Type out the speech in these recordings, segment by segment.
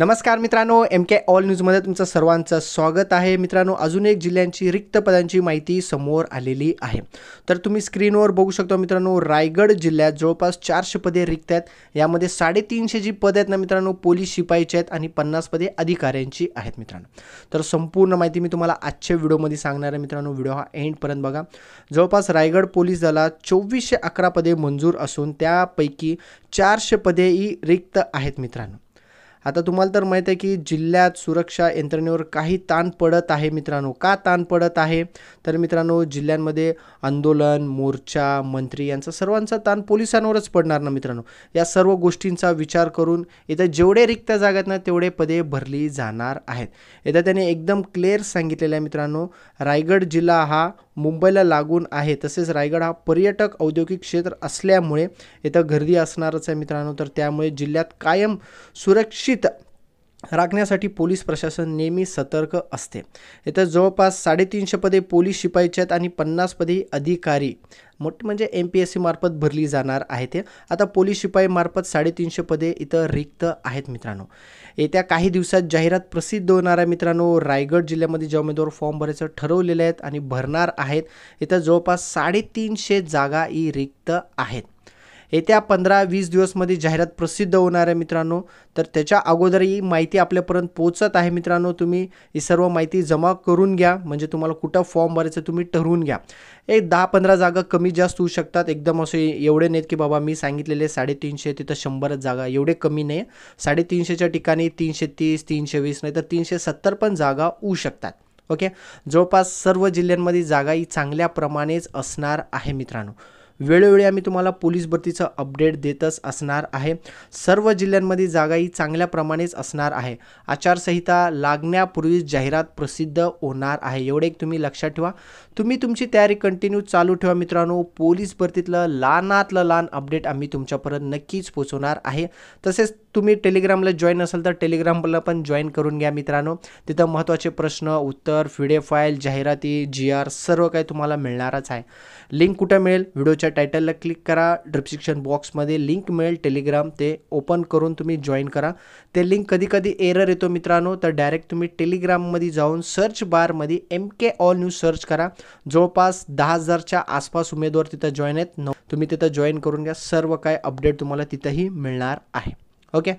नमस्कार मित्रांनो M K all न्यूजमध्ये तुमचं सर्वांचं स्वागत आहे मित्रांनो अजून एक जिल्ह्यांची रिक्त पदांची माहिती समोर आलेली आहे तर तुम्ही स्क्रीनवर बघू शकता मित्रांनो रायगड जिल्ह्यात जवळपास चारशे पदे रिक्त आहेत यामध्ये साडेतीनशे जी पदे आहेत ना मित्रांनो पोलीस शिपाईचे आहेत आणि पन्नास पदे अधिकाऱ्यांची आहेत मित्रांनो तर संपूर्ण माहिती मी तुम्हाला आजच्या व्हिडिओमध्ये सांगणार आहे मित्रांनो व्हिडिओ हा एंडपर्यंत बघा जवळपास रायगड पोलीस दला चोवीसशे अकरा पदे मंजूर असून त्यापैकी चारशे पदे ही रिक्त आहेत मित्रांनो आता तुम्हाला तर माहीत आहे की जिल्ह्यात सुरक्षा यंत्रणेवर काही ताण पडत आहे मित्रांनो का ताण पडत आहे तर मित्रांनो जिल्ह्यांमध्ये आंदोलन मोर्चा मंत्री यांचा सर्वांचा ताण पोलिसांवरच पडणार ना मित्रांनो या सर्व गोष्टींचा विचार करून इथं जेवढे रिक्त जागा आहेत ना तेवढे पदे भरली जाणार आहेत इथं त्यांनी एकदम क्लिअर सांगितलेलं आहे मित्रांनो रायगड जिल्हा हा मुंबईला लागून आहे तसेच रायगड हा पर्यटक औद्योगिक क्षेत्र असल्यामुळे इथं गर्दी असणारच आहे मित्रांनो तर त्यामुळे जिल्ह्यात कायम सुरक्षित राखण्यासाठी पोलीस प्रशासन नेहमी सतर्क असते इथं जवळपास साडेतीनशे पदे पोलीस शिपाईचे आहेत आणि पन्नास पदे अधिकारी मोठे म्हणजे एम पी एस सी मार्फत भरली जाणार आहे ते आता पोलीस शिपाई मार्फत साडेतीनशे पदे इथं रिक्त आहेत मित्रांनो येत्या काही दिवसात जाहिरात प्रसिद्ध होणार आहे मित्रांनो रायगड जिल्ह्यामध्ये जे उमेदवार फॉर्म भरायचं ठरवलेले आहेत आणि भरणार आहेत इथं जवळपास साडेतीनशे जागा ही रिक्त आहेत येत्या पंधरा वीस दिवसमध्ये जाहिरात प्रसिद्ध होणार आहे मित्रांनो तर त्याच्या अगोदर ही माहिती आपल्यापर्यंत पोचत आहे मित्रांनो तुम्ही ही सर्व माहिती जमा करून घ्या म्हणजे तुम्हाला कुठं फॉर्म भरायचं तुम्ही ठरवून घ्या एक दहा पंधरा जागा कमी जास्त होऊ शकतात एकदम असे एवढे नाहीत की बाबा मी सांगितलेले साडेतीनशे तिथं शंभरच जागा एवढे कमी नाही साडेतीनशेच्या ठिकाणी तीनशे तीस तीनशे वीस नाही तर तीनशे सत्तर पण जागा होऊ शकतात ओके जवळपास सर्व जिल्ह्यांमध्ये जागा ही चांगल्या प्रमाणेच असणार आहे मित्रांनो वेळोवेळी आम्ही तुम्हाला पोलीस भरतीचं अपडेट देतच असणार आहे सर्व जिल्ह्यांमध्ये जागाही चांगल्या प्रमाणेच असणार आहे आचारसंहिता लागण्यापूर्वीच जाहिरात प्रसिद्ध होणार आहे एवढे एक तुम्ही लक्षात ठेवा तुम्ही तुमची तयारी कंटिन्यू चालू ठेवा मित्रांनो पोलीस भरतीतलं लानातलं लहान अपडेट आम्ही तुमच्यापर्यंत नक्कीच पोचवणार आहे तसेच तुम्ही टेलिग्रामला जॉईन असाल तर टेलिग्रामला पण जॉईन करून घ्या मित्रांनो तिथं महत्त्वाचे प्रश्न उत्तर फिडे फाईल जाहिराती जी आर सर्व काही तुम्हाला मिळणारच आहे लिंक कुठं मिळेल व्हिडिओच्या व्हिडिओच्या टायटलला क्लिक करा डिस्क्रिप्शन बॉक्समध्ये लिंक मिळेल टेलिग्राम ते ओपन करून तुम्ही जॉईन करा ते लिंक कधीकधी एरर येतो मित्रांनो तर डायरेक्ट तुम्ही टेलिग्राममध्ये जाऊन सर्च बारमध्ये M K all news search करा जवळपास दहा हजारच्या आसपास उमेदवार तिथं जॉईन आहेत न तुम्ही तिथं जॉईन करून घ्या सर्व काय अपडेट तुम्हाला तिथंही मिळणार आहे ओके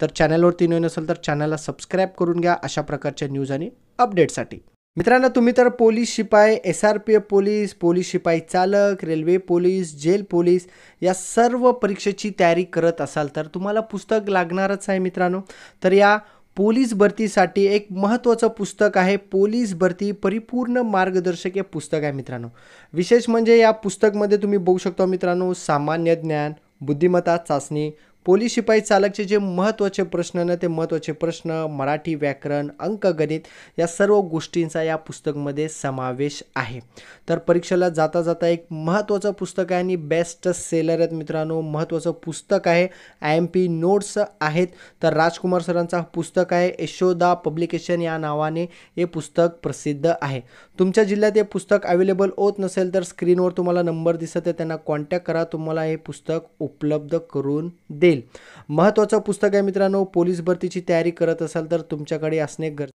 तर चॅनलवरती नवीन असेल तर चॅनलला सबस्क्राईब करून घ्या अशा प्रकारच्या न्यूज आणि अपडेटसाठी मित्रांनो तुम्ही तर पोलीस शिपाई S R P F police police शिपाई चालक रेल्वे पोलीस जेल पोलीस या सर्व परीक्षेची तयारी करत असाल तर तुम्हाला पुस्तक लागणारच आहे मित्रांनो तर या पोलीस भरतीसाठी एक महत्त्वाचं पुस्तक आहे पोलीस भरती परिपूर्ण मार्गदर्शक हे पुस्तक आहे मित्रांनो विशेष म्हणजे या पुस्तकमध्ये तुम्ही बघू शकता मित्रांनो सामान्य ज्ञान बुद्धिमत्ता चाचणी पोलीस शिपाई चालकचे जे महत्त्वाचे प्रश्न ना ते महत्त्वाचे प्रश्न मराठी व्याकरण अंकगणित या सर्व गोष्टींचा या पुस्तकमध्ये समावेश आहे तर परीक्षेला जाता जाता एक महत्त्वाचं पुस्तक आहे आणि बेस्ट सेलर आहेत मित्रांनो महत्त्वाचं पुस्तक आहे आय एम पी नोट्स आहेत तर राजकुमार सरांचा पुस्तक आहे यशोदा पब्लिकेशन या नावाने हे पुस्तक प्रसिद्ध आहे तुमच्या जिल्ह्यात हे पुस्तक अवेलेबल होत नसेल तर स्क्रीनवर तुम्हाला नंबर दिसत आहे त्यांना कॉन्टॅक्ट करा तुम्हाला हे पुस्तक उपलब्ध करून देईल महत्वाचं महत्त्वाचं पुस्तक आहे मित्रांनो पोलीस भरतीची तयारी करत असाल तर तुमच्याकडे असणे गरजे